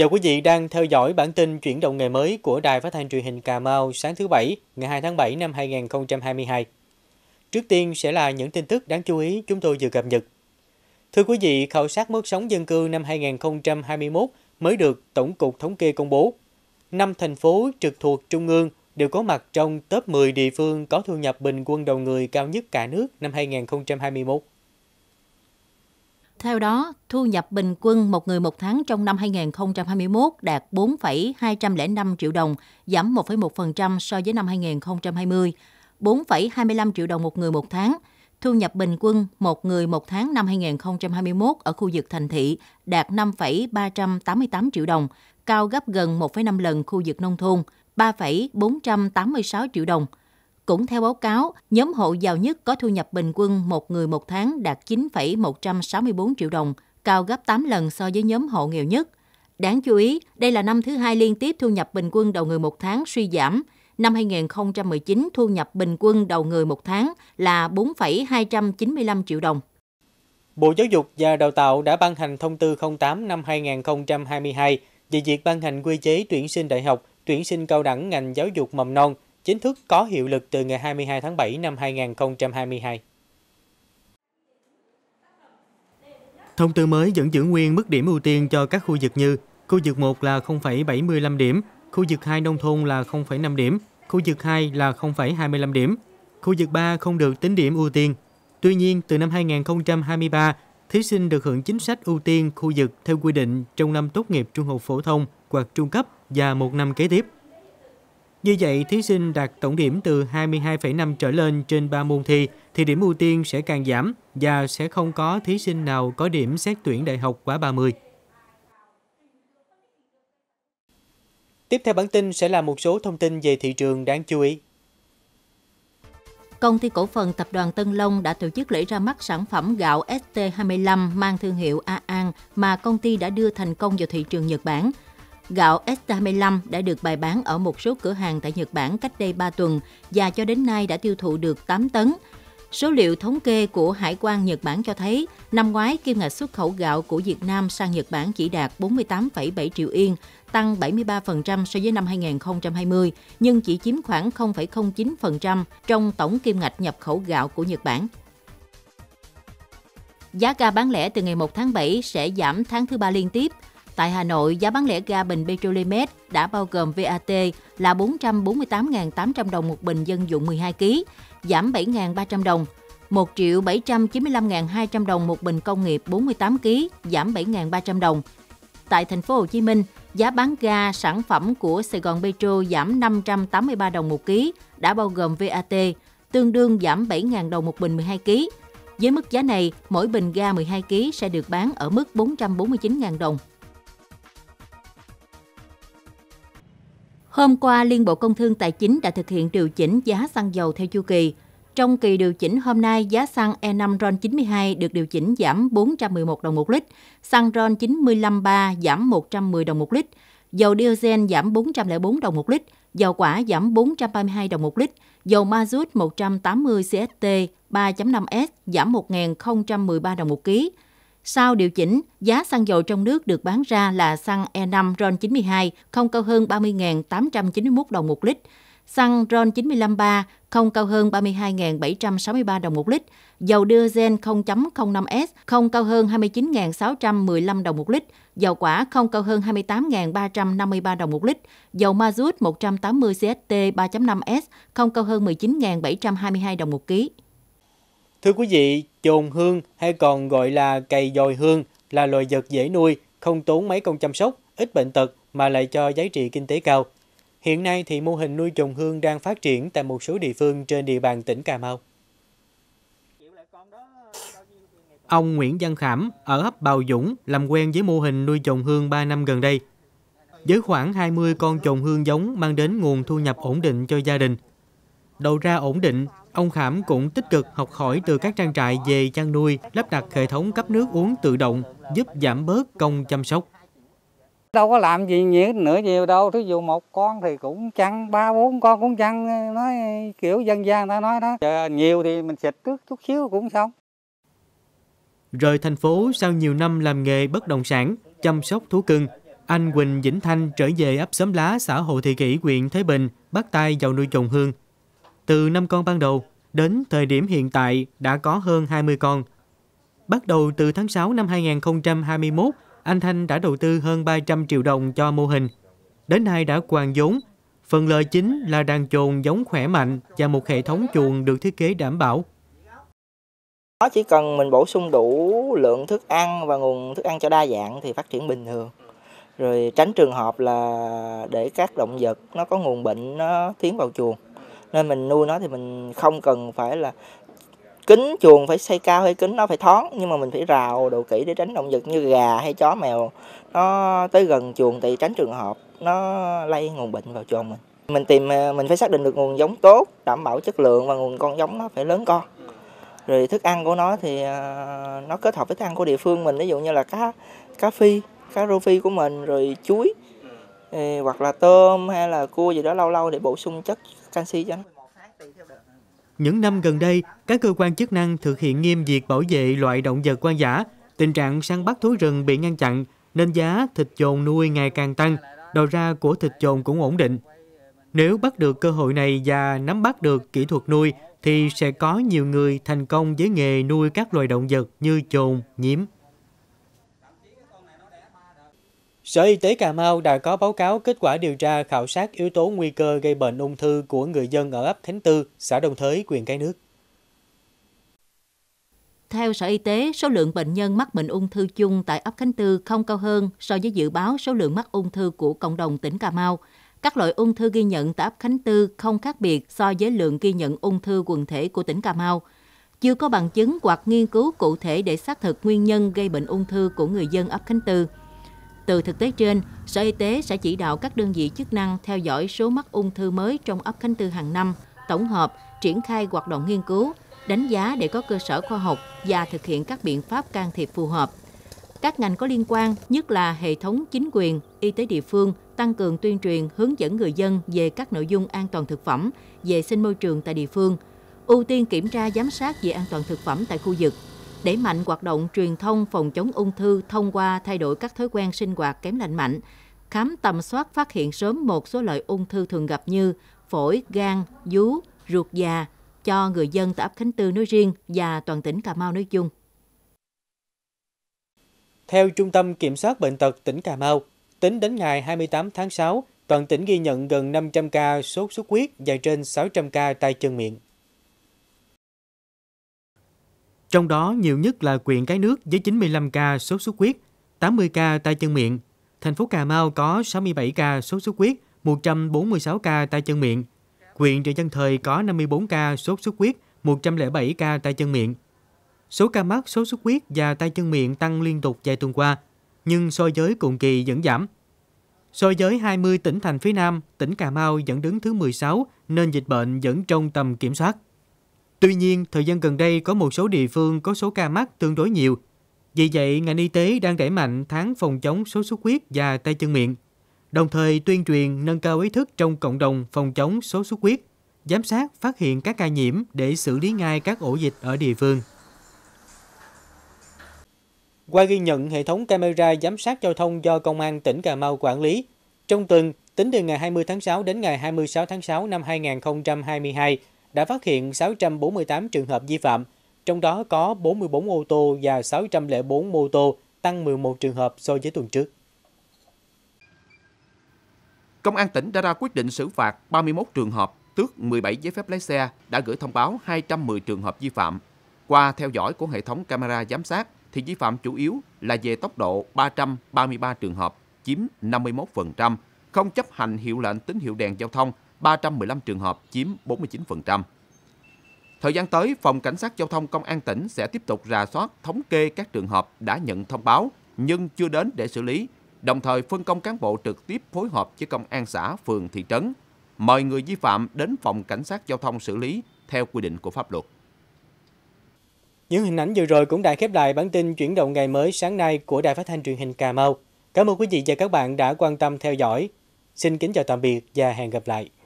Chào quý vị đang theo dõi bản tin chuyển động nghề mới của Đài Phát thanh truyền hình Cà Mau sáng thứ Bảy, ngày 2 tháng 7 năm 2022. Trước tiên sẽ là những tin tức đáng chú ý chúng tôi vừa cập nhật. Thưa quý vị, khảo sát mức sống dân cư năm 2021 mới được Tổng cục Thống kê công bố. Năm thành phố trực thuộc Trung ương đều có mặt trong top 10 địa phương có thu nhập bình quân đầu người cao nhất cả nước năm 2021. Theo đó, thu nhập bình quân một người một tháng trong năm 2021 đạt 4,205 triệu đồng, giảm 1,1% so với năm 2020, 4,25 triệu đồng một người một tháng. Thu nhập bình quân một người một tháng năm 2021 ở khu vực thành thị đạt 5,388 triệu đồng, cao gấp gần 1,5 lần khu vực nông thôn, 3,486 triệu đồng – cũng theo báo cáo, nhóm hộ giàu nhất có thu nhập bình quân một người một tháng đạt 9,164 triệu đồng, cao gấp 8 lần so với nhóm hộ nghèo nhất. Đáng chú ý, đây là năm thứ hai liên tiếp thu nhập bình quân đầu người một tháng suy giảm. Năm 2019, thu nhập bình quân đầu người một tháng là 4,295 triệu đồng. Bộ Giáo dục và Đào tạo đã ban hành thông tư 08 năm 2022 về việc ban hành quy chế tuyển sinh đại học, tuyển sinh cao đẳng ngành giáo dục mầm non chính thức có hiệu lực từ ngày 22 tháng 7 năm 2022. Thông tư mới vẫn giữ nguyên mức điểm ưu tiên cho các khu vực như khu vực 1 là 0,75 điểm, khu vực 2 nông thôn là 0,5 điểm, khu vực 2 là 0,25 điểm, khu vực 3 không được tính điểm ưu tiên. Tuy nhiên, từ năm 2023, thí sinh được hưởng chính sách ưu tiên khu vực theo quy định trong năm tốt nghiệp trung học phổ thông hoặc trung cấp và một năm kế tiếp. Như vậy, thí sinh đạt tổng điểm từ 22,5 trở lên trên 3 môn thi thì điểm ưu tiên sẽ càng giảm và sẽ không có thí sinh nào có điểm xét tuyển đại học quá 30. Tiếp theo bản tin sẽ là một số thông tin về thị trường đáng chú ý. Công ty cổ phần Tập đoàn Tân Long đã tổ chức lễ ra mắt sản phẩm gạo ST25 mang thương hiệu A An mà công ty đã đưa thành công vào thị trường Nhật Bản – Gạo S25 đã được bày bán ở một số cửa hàng tại Nhật Bản cách đây 3 tuần và cho đến nay đã tiêu thụ được 8 tấn. Số liệu thống kê của Hải quan Nhật Bản cho thấy, năm ngoái kim ngạch xuất khẩu gạo của Việt Nam sang Nhật Bản chỉ đạt 48,7 triệu yên, tăng 73% so với năm 2020, nhưng chỉ chiếm khoảng 0,09% trong tổng kim ngạch nhập khẩu gạo của Nhật Bản. Giá ga bán lẻ từ ngày 1 tháng 7 sẽ giảm tháng thứ ba liên tiếp – Tại Hà Nội, giá bán lẻ ga bình Petrolimex đã bao gồm VAT là 448.800 đồng một bình dân dụng 12 kg, giảm 7.300 đồng. 1 triệu 795.200 đồng một bình công nghiệp 48 kg, giảm 7.300 đồng. Tại thành phố Hồ Chí Minh, giá bán ga sản phẩm của Sài Gòn Petro giảm 583 đồng một ký, đã bao gồm VAT, tương đương giảm 7.000 đồng một bình 12 kg. Với mức giá này, mỗi bình ga 12 kg sẽ được bán ở mức 449.000 đồng Hôm qua, Liên Bộ Công Thương Tài chính đã thực hiện điều chỉnh giá xăng dầu theo chu kỳ. Trong kỳ điều chỉnh hôm nay, giá xăng E5 RON92 được điều chỉnh giảm 411 đồng một lít, xăng RON953 giảm 110 đồng một lít, dầu diesel giảm 404 đồng một lít, dầu quả giảm 432 đồng một lít, dầu mazut 180 CST 3.5S giảm 1.013 đồng một ký, sau điều chỉnh, giá xăng dầu trong nước được bán ra là xăng E5 RON92 không cao hơn 30.891 đồng một lít, xăng RON953 không cao hơn 32.763 đồng một lít, dầu diesel 0.05S không cao hơn 29.615 đồng một lít, dầu quả không cao hơn 28.353 đồng một lít, dầu mazut 180 CST 3.5S không cao hơn 19.722 đồng một ký. Thưa quý vị, chồn hương hay còn gọi là cày dồi hương là loài vật dễ nuôi, không tốn mấy công chăm sóc, ít bệnh tật mà lại cho giá trị kinh tế cao. Hiện nay thì mô hình nuôi chồn hương đang phát triển tại một số địa phương trên địa bàn tỉnh Cà Mau. Ông Nguyễn Văn Khảm ở ấp Bào Dũng làm quen với mô hình nuôi chồn hương 3 năm gần đây. Với khoảng 20 con chồn hương giống mang đến nguồn thu nhập ổn định cho gia đình – đầu ra ổn định, ông Khảm cũng tích cực học hỏi từ các trang trại về chăn nuôi, lắp đặt hệ thống cấp nước uống tự động, giúp giảm bớt công chăm sóc. Đâu có làm gì nhiều nữa nhiều đâu, thí dụ một con thì cũng chăn, ba bốn con cũng chăn, nói kiểu dân gian ta nói đó. Giờ nhiều thì mình xịt trước chút xíu cũng xong. Rời thành phố sau nhiều năm làm nghề bất động sản, chăm sóc thú cưng, anh Quỳnh Vĩnh Thanh trở về ấp Xóm Lá, xã Hồ Thị Kỷ, huyện Thế Bình, bắt tay vào nuôi trồng hương. Từ năm con ban đầu đến thời điểm hiện tại đã có hơn 20 con. Bắt đầu từ tháng 6 năm 2021, anh Thanh đã đầu tư hơn 300 triệu đồng cho mô hình. Đến nay đã hoàn vốn. Phần lợi chính là đàn chuồng giống khỏe mạnh và một hệ thống chuồng được thiết kế đảm bảo. Nó chỉ cần mình bổ sung đủ lượng thức ăn và nguồn thức ăn cho đa dạng thì phát triển bình thường. Rồi tránh trường hợp là để các động vật nó có nguồn bệnh nó tiến vào chuồng nên mình nuôi nó thì mình không cần phải là kính chuồng phải xây cao hay kính nó phải thoáng nhưng mà mình phải rào đồ kỹ để tránh động vật như gà hay chó mèo nó tới gần chuồng thì tránh trường hợp nó lây nguồn bệnh vào chuồng mình mình tìm à, mình phải xác định được nguồn giống tốt đảm bảo chất lượng và nguồn con giống nó phải lớn con rồi thức ăn của nó thì à, nó kết hợp với thức ăn của địa phương mình ví dụ như là cá cá phi cá rô phi của mình rồi chuối hoặc là tôm hay là cua gì đó lâu lâu để bổ sung chất trang trí cho nó. Những năm gần đây, các cơ quan chức năng thực hiện nghiêm việc bảo vệ loại động vật quan giả, tình trạng săn bắt thú rừng bị ngăn chặn nên giá thịt chồn nuôi ngày càng tăng, đầu ra của thịt chồn cũng ổn định. Nếu bắt được cơ hội này và nắm bắt được kỹ thuật nuôi thì sẽ có nhiều người thành công với nghề nuôi các loài động vật như chồn, nhiễm. Sở Y tế Cà Mau đã có báo cáo kết quả điều tra khảo sát yếu tố nguy cơ gây bệnh ung thư của người dân ở ấp Khánh Tư, xã Đồng Thới, huyện Cái Nước. Theo Sở Y tế, số lượng bệnh nhân mắc bệnh ung thư chung tại ấp Khánh Tư không cao hơn so với dự báo số lượng mắc ung thư của cộng đồng tỉnh Cà Mau. Các loại ung thư ghi nhận tại ấp Khánh Tư không khác biệt so với lượng ghi nhận ung thư quần thể của tỉnh Cà Mau. Chưa có bằng chứng hoặc nghiên cứu cụ thể để xác thực nguyên nhân gây bệnh ung thư của người dân ấp Khánh Tư. Từ thực tế trên, Sở Y tế sẽ chỉ đạo các đơn vị chức năng theo dõi số mắc ung thư mới trong ấp Khánh Tư hàng năm, tổng hợp, triển khai hoạt động nghiên cứu, đánh giá để có cơ sở khoa học và thực hiện các biện pháp can thiệp phù hợp. Các ngành có liên quan, nhất là hệ thống chính quyền, y tế địa phương, tăng cường tuyên truyền hướng dẫn người dân về các nội dung an toàn thực phẩm, vệ sinh môi trường tại địa phương, ưu tiên kiểm tra giám sát về an toàn thực phẩm tại khu vực, đẩy mạnh hoạt động truyền thông phòng chống ung thư thông qua thay đổi các thói quen sinh hoạt kém lành mạnh, khám tầm soát phát hiện sớm một số loại ung thư thường gặp như phổi, gan, vú, ruột già cho người dân tại ấp Khánh Tư nói riêng và toàn tỉnh Cà Mau nói chung. Theo Trung tâm Kiểm soát Bệnh tật tỉnh Cà Mau, tính đến ngày 28 tháng 6, toàn tỉnh ghi nhận gần 500 ca sốt xuất huyết và trên 600 ca tay chân miệng. Trong đó nhiều nhất là quyện Cái Nước với 95 ca sốt xuất huyết, 80 ca tay chân miệng. Thành phố Cà Mau có 67 ca sốt xuất huyết, 146 ca tay chân miệng. Quyện Trịnh Văn Thời có 54 ca sốt xuất huyết, 107 ca tay chân miệng. Số ca mắc sốt xuất huyết và tay chân miệng tăng liên tục vài tuần qua, nhưng so với cùng kỳ vẫn giảm. So với 20 tỉnh thành phía Nam, tỉnh Cà Mau vẫn đứng thứ 16 nên dịch bệnh vẫn trong tầm kiểm soát. Tuy nhiên, thời gian gần đây có một số địa phương có số ca mắc tương đối nhiều. Vì vậy, ngành y tế đang đẩy mạnh tháng phòng chống sốt xuất huyết và tay chân miệng, đồng thời tuyên truyền nâng cao ý thức trong cộng đồng phòng chống sốt xuất huyết, giám sát phát hiện các ca nhiễm để xử lý ngay các ổ dịch ở địa phương. Qua ghi nhận hệ thống camera giám sát giao thông do Công an tỉnh Cà Mau quản lý, trong tuần, tính từ ngày 20 tháng 6 đến ngày 26 tháng 6 năm 2022, đã phát hiện 648 trường hợp vi phạm, trong đó có 44 ô tô và 604 mô tô, tăng 11 trường hợp so với tuần trước. Công an tỉnh đã ra quyết định xử phạt 31 trường hợp, tước 17 giấy phép lái xe, đã gửi thông báo 210 trường hợp vi phạm. Qua theo dõi của hệ thống camera giám sát thì vi phạm chủ yếu là về tốc độ 333 trường hợp, chiếm 51%, không chấp hành hiệu lệnh tín hiệu đèn giao thông 315 trường hợp chiếm 49%. Thời gian tới, Phòng Cảnh sát Giao thông Công an tỉnh sẽ tiếp tục rà soát, thống kê các trường hợp đã nhận thông báo nhưng chưa đến để xử lý, đồng thời phân công cán bộ trực tiếp phối hợp với công an xã, phường, thị trấn, mời người vi phạm đến Phòng Cảnh sát Giao thông xử lý theo quy định của pháp luật. Những hình ảnh vừa rồi cũng đã khép lại bản tin chuyển động ngày mới sáng nay của Đài Phát thanh truyền hình Cà Mau. Cảm ơn quý vị và các bạn đã quan tâm theo dõi. Xin kính chào tạm biệt và hẹn gặp lại.